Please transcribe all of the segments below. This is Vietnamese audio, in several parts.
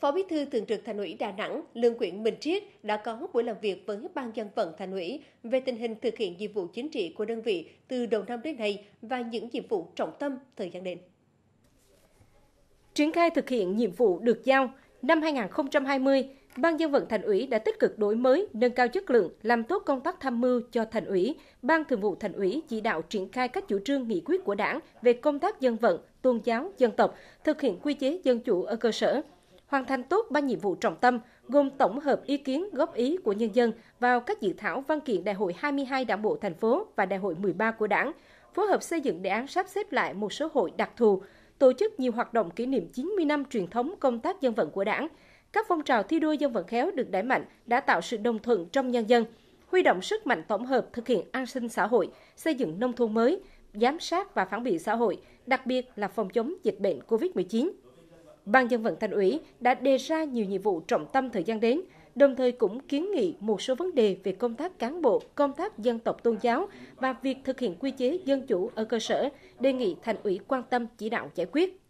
Phó Bí thư Thường trực Thành ủy Đà Nẵng Lương Quyện Minh Triết đã có buổi làm việc với Ban dân vận Thành ủy về tình hình thực hiện nhiệm vụ chính trị của đơn vị từ đầu năm đến nay và những nhiệm vụ trọng tâm thời gian đến. Triển khai thực hiện nhiệm vụ được giao, năm 2020, Ban dân vận Thành ủy đã tích cực đổi mới, nâng cao chất lượng, làm tốt công tác tham mưu cho Thành ủy, Ban thường vụ Thành ủy chỉ đạo triển khai các chủ trương nghị quyết của Đảng về công tác dân vận, tôn giáo, dân tộc, thực hiện quy chế dân chủ ở cơ sở – hoàn thành tốt ba nhiệm vụ trọng tâm gồm tổng hợp ý kiến góp ý của nhân dân vào các dự thảo văn kiện Đại hội 22 Đảng bộ thành phố và Đại hội 13 của Đảng, phối hợp xây dựng đề án sắp xếp lại một số hội đặc thù, tổ chức nhiều hoạt động kỷ niệm 90 năm truyền thống công tác dân vận của Đảng. Các phong trào thi đua dân vận khéo được đẩy mạnh đã tạo sự đồng thuận trong nhân dân, huy động sức mạnh tổng hợp thực hiện an sinh xã hội, xây dựng nông thôn mới, giám sát và phản biện xã hội, đặc biệt là phòng chống dịch bệnh COVID-19. Ban dân vận thành ủy đã đề ra nhiều nhiệm vụ trọng tâm thời gian đến, đồng thời cũng kiến nghị một số vấn đề về công tác cán bộ, công tác dân tộc tôn giáo và việc thực hiện quy chế dân chủ ở cơ sở, đề nghị thành ủy quan tâm chỉ đạo giải quyết.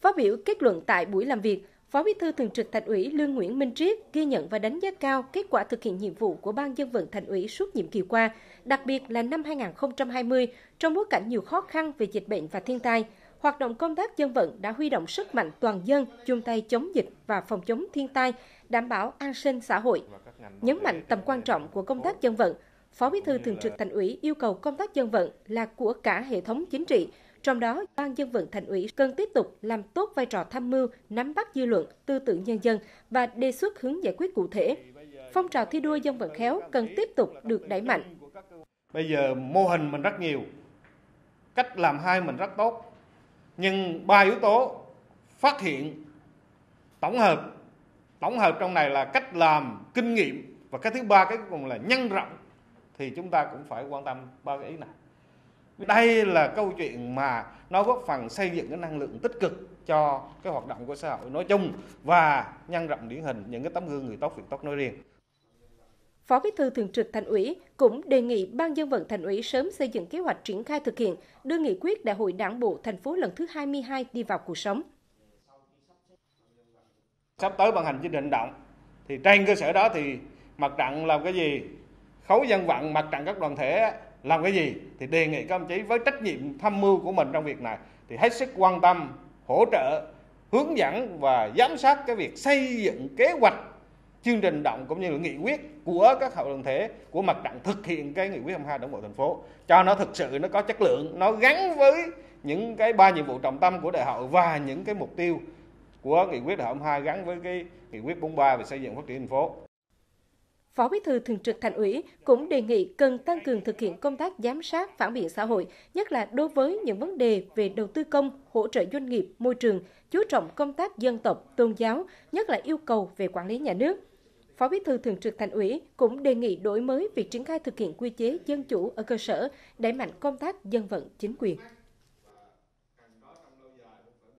Phát biểu kết luận tại buổi làm việc, Phó Bí thư Thường trực Thành ủy Lương Nguyễn Minh Triết ghi nhận và đánh giá cao kết quả thực hiện nhiệm vụ của Ban dân vận Thành ủy suốt nhiệm kỳ qua, đặc biệt là năm 2020 trong bối cảnh nhiều khó khăn về dịch bệnh và thiên tai – hoạt động công tác dân vận đã huy động sức mạnh toàn dân chung tay chống dịch và phòng chống thiên tai, đảm bảo an sinh xã hội. Nhấn mạnh tầm quan trọng của công tác dân vận, Phó Bí thư Thường trực Thành ủy yêu cầu công tác dân vận là của cả hệ thống chính trị, trong đó ban dân vận thành ủy cần tiếp tục làm tốt vai trò tham mưu, nắm bắt dư luận, tư tưởng nhân dân và đề xuất hướng giải quyết cụ thể. Phong trào thi đua dân vận khéo cần tiếp tục được đẩy mạnh. Bây giờ mô hình mình rất nhiều, cách làm hai mình rất tốt, nhưng ba yếu tố phát hiện tổng hợp tổng hợp trong này là cách làm kinh nghiệm và cái thứ ba cái còn là nhân rộng thì chúng ta cũng phải quan tâm ba cái ý này đây là câu chuyện mà nó góp phần xây dựng cái năng lượng tích cực cho cái hoạt động của xã hội nói chung và nhân rộng điển hình những cái tấm gương người tốt việc tốt nói riêng Phó Bí thư Thường trực Thành ủy cũng đề nghị Ban dân vận Thành ủy sớm xây dựng kế hoạch triển khai thực hiện, đưa nghị quyết Đại hội Đảng bộ thành phố lần thứ 22 đi vào cuộc sống. Sắp tới ban hành chương trình động thì trên cơ sở đó thì mặt trận làm cái gì, khối dân vận mặt trận các đoàn thể làm cái gì thì đề nghị các ông chí với trách nhiệm tham mưu của mình trong việc này thì hết sức quan tâm, hỗ trợ, hướng dẫn và giám sát cái việc xây dựng kế hoạch chương trình động cũng như là nghị quyết của các hội đoàn thể của mặt trận thực hiện cái nghị quyết 22 đảng bộ thành phố cho nó thực sự nó có chất lượng nó gắn với những cái ba nhiệm vụ trọng tâm của đại hội và những cái mục tiêu của nghị quyết đại hội 22 gắn với cái nghị quyết 43 về xây dựng phát triển thành phố. Phó Bí thư Thường trực Thành ủy cũng đề nghị cần tăng cường thực hiện công tác giám sát phản biện xã hội, nhất là đối với những vấn đề về đầu tư công, hỗ trợ doanh nghiệp, môi trường, chú trọng công tác dân tộc, tôn giáo, nhất là yêu cầu về quản lý nhà nước Phó Bí thư Thường trực Thành ủy cũng đề nghị đổi mới việc triển khai thực hiện quy chế dân chủ ở cơ sở, đẩy mạnh công tác dân vận chính quyền.